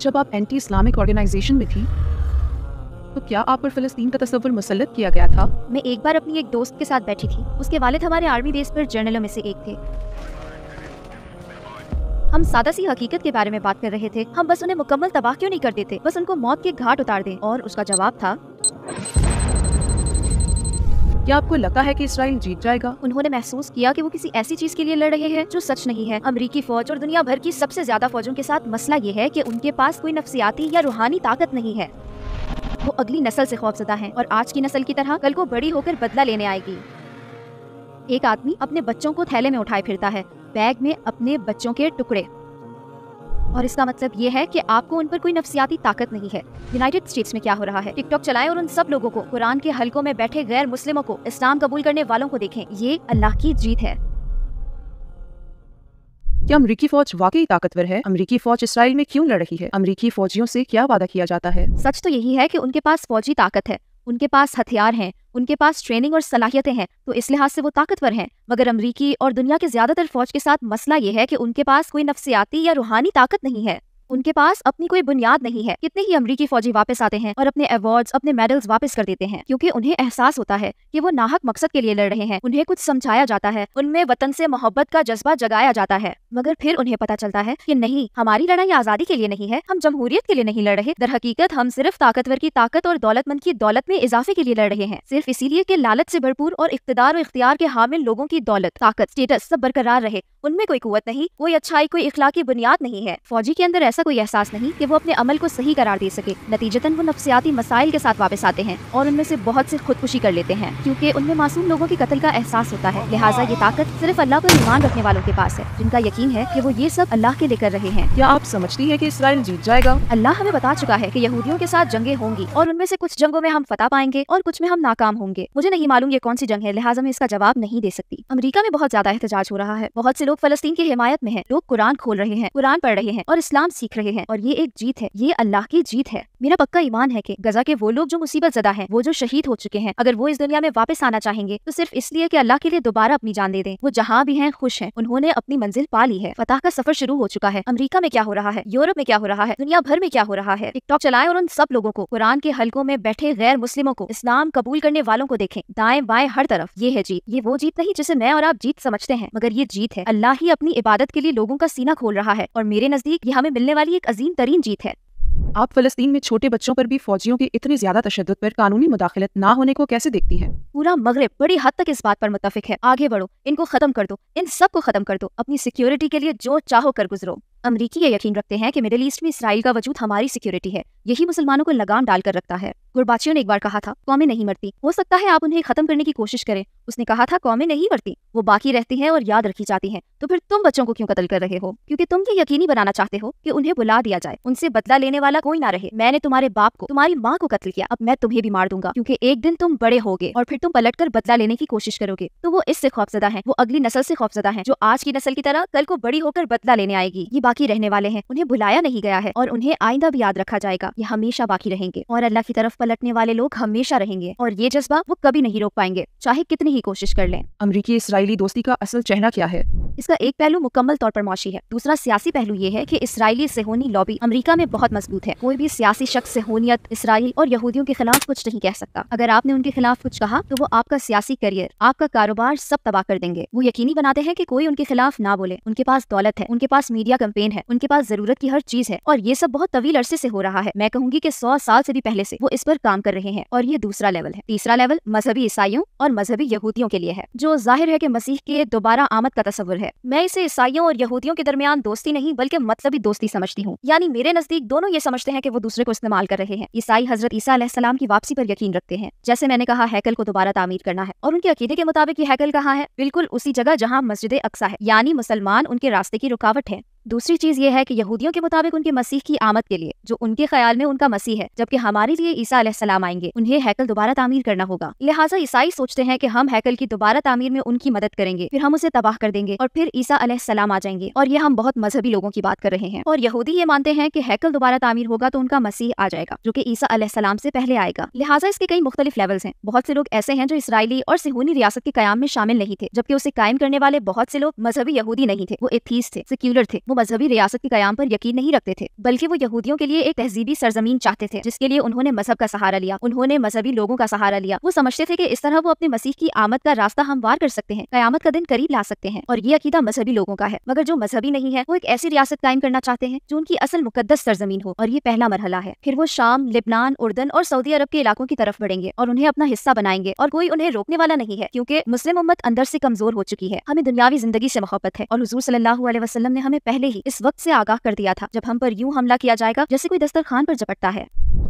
जब आप anti Islamic organisation में थी तो क्या आप पर फिलिस्तीन का तस्वर मुसलत किया गया था मैं एक बार अपनी एक दोस्त के साथ बैठी थी उसके वालिद हमारे आर्मी बेस पर जर्नलों में से एक थे हम सादा सी हकीकत के बारे में बात कर रहे थे हम बस उन्हें मुकम्मल तबाह क्यों नहीं कर देते बस उनको मौत के घाट उतार दें और उसका जवाब था क्या आपको लगता है कि इसराइल जीत जाएगा उन्होंने महसूस किया कि वो किसी ऐसी चीज के लिए लड़ रहे हैं जो सच नहीं है अमरीकी फौज और दुनिया भर की सबसे ज्यादा फौजों के साथ मसला ये है की उनके पास कोई नफसियाती या रूहानी ताकत नहीं है वो अगली नस्ल से खौफजदा है और आज की नस्ल की तरह कल को बड़ी होकर बदला लेने आएगी एक आदमी अपने बच्चों को थैले में उठाए फिरता है बैग में अपने बच्चों के टुकड़े और इसका मतलब ये है कि आपको उन पर कोई नफसियाती ताकत नहीं है यूनाइटेड स्टेट्स में क्या हो रहा है टिकटॉक चलाएं और उन सब लोगों को कुरान के हलकों में बैठे गैर मुस्लिमों को इस्लाम कबूल करने वालों को देखें ये अल्लाह की जीत है क्या अमरीकी फौज वाकई ताकतवर है अमरीकी फौज इसराइल में क्यों लड़ रही है अमरीकी फौजियों से क्या वादा किया जाता है सच तो यही है कि उनके पास फौजी ताकत है उनके पास हथियार हैं उनके पास ट्रेनिंग और सलाहियतें हैं तो इस लिहाज से वो ताकतवर हैं मगर अमरीकी और दुनिया के ज़्यादातर फ़ौज के साथ मसला ये है कि उनके पास कोई नफसियाती या रूहानी ताकत नहीं है उनके पास अपनी कोई बुनियाद नहीं है कितने ही अमरीकी फौजी वापस आते हैं और अपने अवार्ड अपने मेडल्स वापस कर देते हैं क्यूँकी उन्हें एहसास होता है की वो नाहक मकसद के लिए लड़ रहे हैं उन्हें कुछ समझाया जाता है उनमें वतन से मोहब्बत का जज्बा जगाया जाता है मगर फिर उन्हें पता चलता है की नहीं हमारी लड़ाई आजादी के लिए नहीं है हम जमहूरियत के लिए नहीं लड़ रहे दर हकीकत हम सिर्फ ताकतवर की ताकत और दौलतमंद की दौलत में इजाफे के लिए लड़ रहे हैं सिर्फ इसीलिए कि लालच से भरपूर और इकतदार और इख्तियार के हामिल लोगों की दौलत ताकत स्टेटस सब बरकरार रहे उनमें कोई कुत नहीं कोई अच्छाई कोई इखला की बुनियाद नहीं है फौजी के अंदर ऐसा ऐसा कोई एहसास नहीं कि वो अपने अमल को सही करार दे सके नतीजतन वो नफसियाती मसाइल के साथ वापस आते हैं और उनमें से बहुत से खुदकुशी कर लेते हैं क्योंकि उनमें मासूम लोगों के कत्ल का एहसास होता है लिहाजा ये ताकत सिर्फ अल्लाह पर ईमान रखने वालों के पास है जिनका यकीन है की वो ये सब अल्लाह के लिए कर रहे हैं क्या आप समझती है की इसराइल जीत जाएगा अल्लाह हमें बता चुका है की यहूदियों के साथ जंगे होंगी और उनमें से कुछ जंगों में हम फता पाएंगे और कुछ में हम नाकाम होंगे मुझे नहीं मालूम ये कौन सी जंग है लिहाजा मैं इसका जवाब नहीं दे सकती अमरीका में बहुत ज्यादा एहतजाज हो रहा है बहुत से लोग फलस्तीन की हिमायत में है लोग कुरान खोल रहे हैं कुरान पढ़ रहे हैं और इस्लाम सीख सीख रहे हैं और ये एक जीत है ये अल्लाह की जीत है मेरा पक्का ईमान है कि गजा के वो लोग जो मुसीबत ज़्यादा है वो जो शहीद हो चुके हैं अगर वो इस दुनिया में वापस आना चाहेंगे तो सिर्फ इसलिए कि अल्लाह के लिए दोबारा अपनी जान दे दें वो जहाँ भी हैं खुश हैं उन्होंने अपनी मंजिल पा ली है फताह का सफर शुरू हो चुका है अमरीका में क्या हो रहा है यूरोप में क्या हो रहा है दुनिया भर में क्या हो रहा है टिकटॉक चलाए और उन सब लोगों को कुरान के हल्कों में बैठे गैर मुस्लिमों को इस्लाम कबूल करने वालों को देखें दाएं बाएं हर तरफ ये है जीत ये वो जीत नहीं जिसे मैं और आप जीत समझते हैं मगर ये जीत है अल्लाह ही अपनी इबादत के लिए लोगों का सीना खोल रहा है और मेरे नजदीक ये हमें मिलने वाली एक अजीम तरीन जीत है आप फलस्तीन में छोटे बच्चों पर भी फौजियों के इतने ज्यादा तशद पर कानूनी मुदाखलत ना होने को कैसे देखती हैं? पूरा मगरब बड़ी हद तक इस बात पर मुतफिक है आगे बढ़ो इनको खत्म कर दो इन सब को खत्म कर दो अपनी सिक्योरिटी के लिए जो चाहो कर गुजरो अमरीकी ये यकीन रखते हैं कि मिडिल ईस्ट में इसराइल का वजूद हमारी सिक्योरिटी है यही मुसलमानों को लगाम डालकर रखता है गुरबाचियों ने एक बार कहा था कौमें नहीं मरती हो सकता है आप उन्हें खत्म करने की कोशिश करें उसने कहा था कौमें नहीं मरती वो बाकी रहती हैं और याद रखी जाती हैं तो फिर तुम बच्चों को क्यों कतल कर रहे हो क्योंकि तुम ये यकीनी बनाना चाहते हो कि उन्हें बुला दिया जाए उनसे बदला लेने वाला कोई ना रहे मैंने तुम्हारे बाप को तुम्हारी माँ को कत्ल किया अब मैं तुम्हें भी मार दूंगा क्योंकि एक दिन तुम बड़े होगे और फिर तुम पलट कर बदला लेने की कोशिश करोगे तो वो इससे खौफजदा है वो अगली नस्ल से खौफजदा है जो आज की नस्ल की तरह कल को बड़ी होकर बदला लेने आएगी ये बाकी रहने वाले हैं उन्हें भुलाया नहीं गया है और उन्हें आईंदा भी याद रखा जाएगा ये हमेशा बाकी रहेंगे और अल्लाह की तरफ पलटने वाले लोग हमेशा रहेंगे और ये जज्बा वो कभी नहीं रोक पाएंगे चाहे कितनी ही कोशिश कर ले अमरीकी इसराइली दोस्ती का असल चेहरा क्या है इसका एक पहलू मुकम्मल तौर पर मौसी है दूसरा सियासी पहलू ये है की इसराइली सेहोनी लॉबी अमरीका में बहुत मजबूत है कोई भी सियासी शख्स सेहोनियत इसराइल और यहूदियों के खिलाफ कुछ नहीं कह सकता अगर आपने उनके खिलाफ कुछ कहा तो वो आपका सियासी करियर आपका कारोबार सब तबाह कर देंगे वो यकीनी बनाते हैं की कोई उनके खिलाफ ना बोले उनके पास दौलत है उनके पास मीडिया कंपनी पेन है उनके पास जरूरत की हर चीज है और ये सब बहुत तवील अरसे से हो रहा है मैं कहूँगी की सौ साल से भी पहले से वो इस पर काम कर रहे हैं और ये दूसरा लेवल है तीसरा लेवल मजहबी ईसाइयों और मजहबी यहूदियों के लिए है जो जाहिर है की मसीह के दोबारा आमद का तस्वर है मैं इसे ईसाइयों और यहूदियों के दरमियान दोस्ती नहीं बल्कि मतलबी दोस्ती समझती हूँ यानी मेरे नजदीक दोनों ये समझते हैं की वो दूसरे को इस्तेमाल कर रहे हैं ईसाई हजरत ईसा की वापसी पर यकीन रखते हैं जैसे मैंने कहा हैकल को दोबारा तामीर करना है और उनके अकीदे के मुताबिक ये हैकल कहाँ है बिल्कुल उसी जगह जहाँ मस्जिद अक्सा है यानी मुसलमान उनके रास्ते की रुकावट है दूसरी चीज ये है कि यहूदियों के मुताबिक उनके मसीह की आमद के लिए जो उनके ख्याल में उनका मसीह है जबकि हमारे लिए ईसा सलाम आएंगे उन्हें हैकल दोबारा तामीर करना होगा लिहाजा ईसाई सोचते हैं कि हम हैकल की दोबारा तामीर में उनकी मदद करेंगे फिर हम उसे तबाह कर देंगे और फिर ईसा सलाम आ जाएंगे और ये हम बहुत मजहबी लोगों की बात कर रहे हैं और यहूदी ये मानते हैं की हैकल दोबारा तामीर होगा तो उनका मसीह आ जाएगा जो की ईसा सलाम से पहले आएगा लिहाजा इसके कई मुख्तलिफ लेवल्स हैं बहुत से लोग ऐसे हैं जो इसराइली और सिहूनी रियासत के क्याम में शामिल नहीं थे जबकि उसे कायम करने वाले बहुत से लोग मजहबी यहूदी नहीं थे वो एथीस थे सिक्यूलर थे वो मजहबी रियासत के क्याम पर यकीन नहीं रखते थे बल्कि वो यहूदियों के लिए एक तहजीबी सरजमीन चाहते थे जिसके लिए उन्होंने मजहब का सहारा लिया उन्होंने मजहबी लोगों का सहारा लिया वो समझते थे कि इस तरह वो अपने मसीह की आमद का रास्ता हमवार कर सकते हैं क्यामत का दिन करीब ला सकते हैं और ये अकीदा मजहबी लोगों का है मगर जो मजहबी नहीं है वो एक ऐसी रियासत कायम करना चाहते हैं जो उनकी असल मुकदस सरजमीन हो और ये पहला मरहला है फिर वो शाम लिबनान उर्दन और सऊदी अरब के इलाकों की तरफ बढ़ेंगे और उन्हें अपना हिस्सा बनाएंगे और कोई उन्हें रोकने वाला नहीं है क्योंकि मुस्लिम उम्मत अंदर से कमजोर हो चुकी है हमें दुनियावी जिंदगी से मोहब्बत है और हजूर सल्लाह वसलम ने हमें पहले पहले ही इस वक्त से आगाह कर दिया था जब हम पर यूं हमला किया जाएगा जैसे कोई दस्तरखान पर झपटता है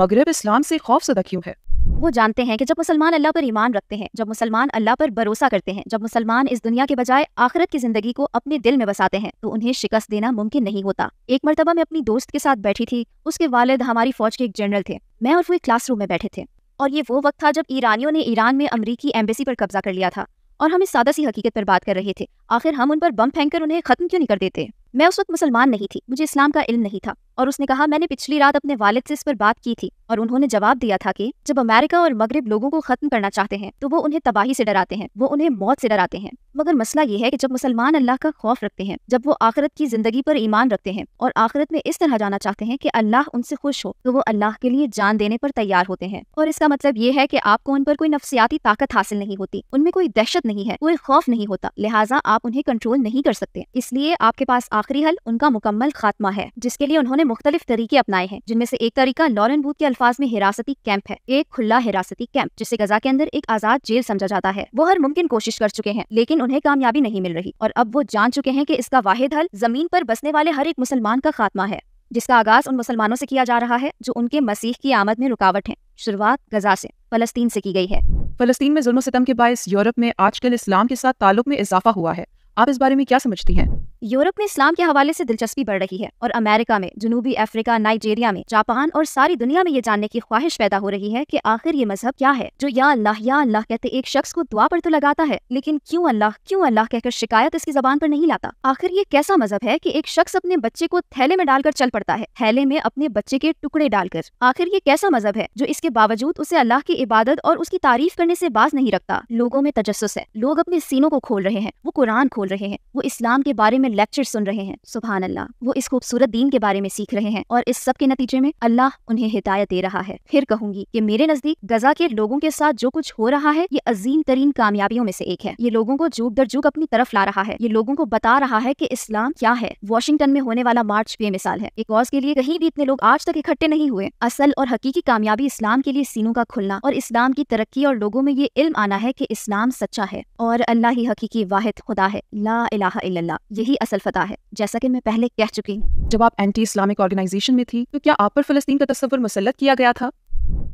मगरब इस्लाम से खौफजदा क्यों है वो जानते हैं कि जब मुसलमान अल्लाह पर ईमान रखते हैं जब मुसलमान अल्लाह पर भरोसा करते हैं जब मुसलमान इस दुनिया के बजाय आखिरत की जिंदगी को अपने दिल में बसाते हैं तो उन्हें शिकस्त देना मुमकिन नहीं होता एक मरतबा मैं अपनी दोस्त के साथ बैठी थी उसके वालिद हमारी फौज के एक जनरल थे मैं और वो एक क्लासरूम में बैठे थे और ये वो वक्त था जब ईरानियों ने ईरान में अमरीकी एम्बेसी पर कब्जा कर लिया था और हम इस सादा सी हकीकत पर बात कर रहे थे आखिर हम उन पर बम फेंक उन्हें खत्म क्यों नहीं कर देते मैं उस वक्त मुसलमान नहीं थी मुझे इस्लाम का इल्म नहीं था और उसने कहा मैंने पिछली रात अपने वालिद से इस पर बात की थी और उन्होंने जवाब दिया था कि जब अमेरिका और मगरब लोगों को खत्म करना चाहते हैं तो वो उन्हें तबाही से डराते हैं वो उन्हें मौत से डराते हैं मगर मसला ये है कि जब मुसलमान अल्लाह का खौफ रखते हैं जब वो आखिरत की जिंदगी पर ईमान रखते हैं और आखिरत में इस तरह जाना चाहते हैं कि अल्लाह उनसे खुश हो तो वो अल्लाह के लिए जान देने पर तैयार होते हैं और इसका मतलब ये है कि आपको उन पर कोई नफसियाती ताकत हासिल नहीं होती उनमें कोई दहशत नहीं है कोई खौफ नहीं होता लिहाजा आप उन्हें कंट्रोल नहीं कर सकते इसलिए आपके पास आखिरी हल उनका मुकम्मल खात्मा है जिसके लिए उन्होंने मुख्तलिफ तरीके अपनाए हैं जिनमें से एक तरीका लॉरेन बूथ के अल्फाज में हिरासती कैंप है एक खुला हिरासती कैंप जिसे गजा के अंदर एक आजाद जेल समझा जाता है वो हर मुमकिन कोशिश कर चुके हैं लेकिन उन्हें कामयाबी नहीं मिल रही और अब वो जान चुके हैं की इसका वाहिद हल जमीन पर बसने वाले हर एक मुसलमान का खात्मा है जिसका आगाज उन मुसलमानों से किया जा रहा है जो उनके मसीह की आमद में रुकावट है शुरुआत गजा से फलस्तीन से की गई है फलस्तीन में जुल्म सितम के बायस यूरोप में आजकल इस्लाम के साथ ताल्लुक में इजाफा हुआ है आप इस बारे में क्या समझती हैं यूरोप में इस्लाम के हवाले से दिलचस्पी बढ़ रही है और अमेरिका में जनूबी अफ्रीका नाइजीरिया में जापान और सारी दुनिया में ये जानने की ख्वाहिश पैदा हो रही है कि आखिर ये मजहब क्या है जो या अल्लाह या अल्लाह कहते एक शख्स को दुआ पर तो लगाता है लेकिन क्यों अल्लाह क्यों अल्लाह कहकर शिकायत इसकी जबान पर नहीं लाता आखिर ये कैसा मजहब है की एक शख्स अपने बच्चे को थैले में डालकर चल पड़ता है थैले में अपने बच्चे के टुकड़े डालकर आखिर ये कैसा मजहब है जो इसके बावजूद उसे अल्लाह की इबादत और उसकी तारीफ करने ऐसी बाज नहीं रखता लोगों में तजस है लोग अपने सीनों को खोल रहे हैं वो कुरान खोल रहे हैं वो इस्लाम के बारे में लेक्चर सुन रहे हैं सुबह अल्लाह वो इस खूबसूरत दीन के बारे में सीख रहे हैं और इस सब के नतीजे में अल्लाह उन्हें हिदायत दे रहा है फिर कहूंगी कि मेरे नजदीक गजा के लोगों के साथ जो कुछ हो रहा है ये अजीम तरीन कामयाबियों में से एक है ये लोगों को जूक दर जूक अपनी तरफ ला रहा है ये लोगों को बता रहा है की इस्लाम क्या है वॉशिंगटन में होने वाला मार्च बेमिसाल है एक कॉज के लिए कहीं भी इतने लोग आज तक इकट्ठे नहीं हुए असल और हकीकी कामयाबी इस्लाम के लिए सीनों का खुलना और इस्लाम की तरक्की और लोगों में ये इल्म आना है की इस्लाम सच्चा है और अल्लाह ही हकीकी वाहिद खुदा है ला इलाहा इल्लल्लाह यही ही असल फतह है जैसा कि मैं पहले कह चुकी हूँ जब आप एंटी इस्लामिक ऑर्गेनाइजेशन में थी तो क्या आप पर फलस्तीन का तस्वर मुसलत किया गया था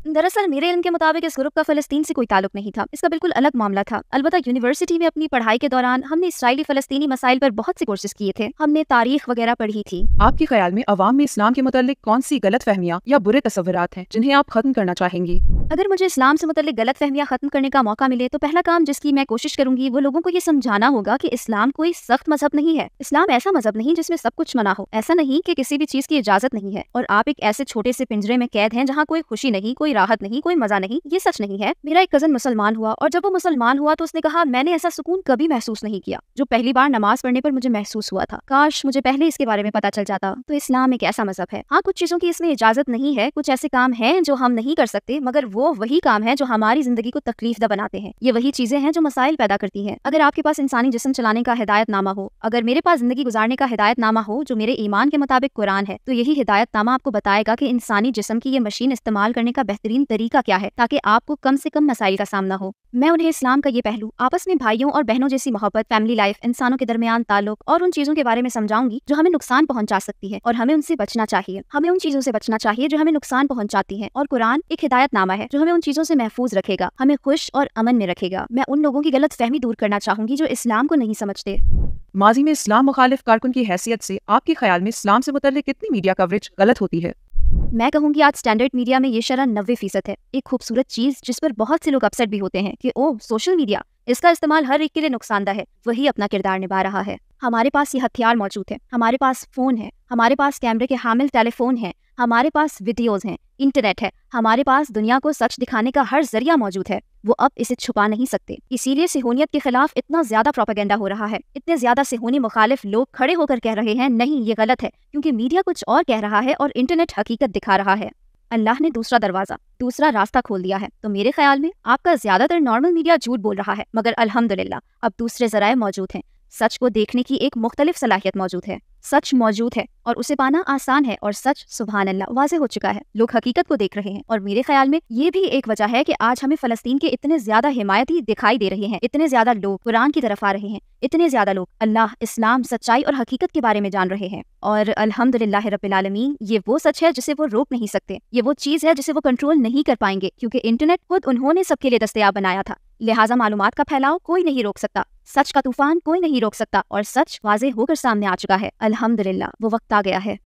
दरअसल मेरे इल्म के मुताबिक इस ग्रुप का फलस्तीन से कोई ताल्लुक नहीं था इसका बिल्कुल अलग मामला था अलबत्ता यूनिवर्सिटी में अपनी पढ़ाई के दौरान हमने इसराइली फलस्तीनी मसाइल पर बहुत से कोर्सेज किए थे हमने तारीख वगैरह पढ़ी थी आपके ख्याल में अवाम में इस्लाम के मुतालिक कौन सी गलत फहमियाँ या बुरे तस्वरत हैं जिन्हें आप खत्म करना चाहेंगी अगर मुझे इस्लाम से मुतल गलत फहमियाँ खत्म करने का मौका मिले तो पहला काम जिसकी मैं कोशिश करूंगी वो लोगों को ये समझाना होगा कि इस्लाम कोई सख्त मजहब नहीं है इस्लाम ऐसा मजहब नहीं जिसमें सब कुछ मना हो ऐसा नहीं कि किसी भी चीज की इजाजत नहीं है और आप एक ऐसे छोटे से पिंजरे में कैद हैं जहाँ कोई खुशी नहीं कोई कोई राहत नहीं कोई मजा नहीं ये सच नहीं है मेरा एक कजन मुसलमान हुआ और जब वो मुसलमान हुआ तो उसने कहा मैंने ऐसा सुकून कभी महसूस नहीं किया जो पहली बार नमाज पढ़ने पर मुझे महसूस हुआ था काश मुझे पहले इसके बारे में पता चल जाता तो इस्लाम एक ऐसा मजहब है हाँ कुछ चीजों की इसमें इजाजत नहीं है कुछ ऐसे काम है जो हम नहीं कर सकते मगर वो वही काम है जो हमारी जिंदगी को तकलीफ बनाते हैं ये वही चीजें हैं जो मसाइल पैदा करती है अगर आपके पास इंसानी जिसम चलाने का हिदायतनामा हो अगर मेरे पास जिंदगी गुजारने का हिदायतनामा हो जो मेरे ईमान के मुताबिक कुरान है तो यही हिदायतनामा आपको बताएगा की इंसानी जिसम की ये मशीन इस्तेमाल करने का बेहतर बेहतरीन तरीका क्या है ताकि आपको कम से कम मसाइल का सामना हो मैं उन्हें इस्लाम का ये पहलू आपस में भाइयों और बहनों जैसी मोहब्बत फैमिली लाइफ इंसानों के दरमियान ताल्लुक और उन चीजों के बारे में समझाऊंगी जो हमें नुकसान पहुंचा सकती है और हमें उनसे बचना चाहिए हमें उन चीजों से बचना चाहिए जो हमें नुकसान पहुंचाती है और कुरान एक हिदायतनामा है जो हमें उन चीजों से महफूज रखेगा हमें खुश और अमन में रखेगा मैं उन लोगों की गलत फहमी दूर करना चाहूंगी जो इस्लाम को नहीं समझते माजी में इस्लाम मुखालिफ कारकुन की हैसियत से आपके ख्याल में इस्लाम से मुतल कितनी मीडिया कवरेज गलत होती है मैं कहूँगी आज स्टैंडर्ड मीडिया में ये शरण नब्बे फीसद है एक खूबसूरत चीज जिस पर बहुत से लोग अपसेट भी होते हैं कि ओ सोशल मीडिया इसका इस्तेमाल हर एक के लिए नुकसानदा है वही अपना किरदार निभा रहा है हमारे पास ये हथियार मौजूद है हमारे पास फोन है हमारे पास कैमरे के हामिल टेलीफोन है हमारे पास वीडियोज हैं इंटरनेट है हमारे पास दुनिया को सच दिखाने का हर जरिया मौजूद है वो अब इसे छुपा नहीं सकते इसीलिए सिहोनियत के खिलाफ इतना ज्यादा प्रोपागेंडा हो रहा है इतने ज्यादा सिहोनी मुखालिफ लोग खड़े होकर कह रहे हैं नहीं ये गलत है क्योंकि मीडिया कुछ और कह रहा है और इंटरनेट हकीकत दिखा रहा है अल्लाह ने दूसरा दरवाजा दूसरा रास्ता खोल दिया है तो मेरे ख्याल में आपका ज्यादातर नॉर्मल मीडिया झूठ बोल रहा है मगर अलहमदुल्ला अब दूसरे जराये मौजूद है सच को देखने की एक मुख्तलिफ सलाहियत मौजूद है सच मौजूद है और उसे पाना आसान है और सच सुबहान अल्लाह वाजे हो चुका है लोग हकीकत को देख रहे हैं और मेरे ख्याल में ये भी एक वजह है कि आज हमें फलस्तीन के इतने ज्यादा हिमायती दिखाई दे रहे हैं इतने ज्यादा लोग कुरान की तरफ आ रहे हैं इतने ज्यादा लोग अल्लाह इस्लाम सच्चाई और हकीकत के बारे में जान रहे हैं और अलहमद रबालमीन ये वो सच है जिसे वो रोक नहीं सकते ये वो चीज़ है जिसे वो कंट्रोल नहीं कर पाएंगे क्यूँकी इंटरनेट खुद उन्होंने सबके लिए दस्तयाब बनाया था लिहाजा मालूम का फैलाव कोई नहीं रोक सकता सच का तूफान कोई नहीं रोक सकता और सच वाजे होकर सामने आ चुका है अल्हम्दुलिल्लाह वो वक्त आ गया है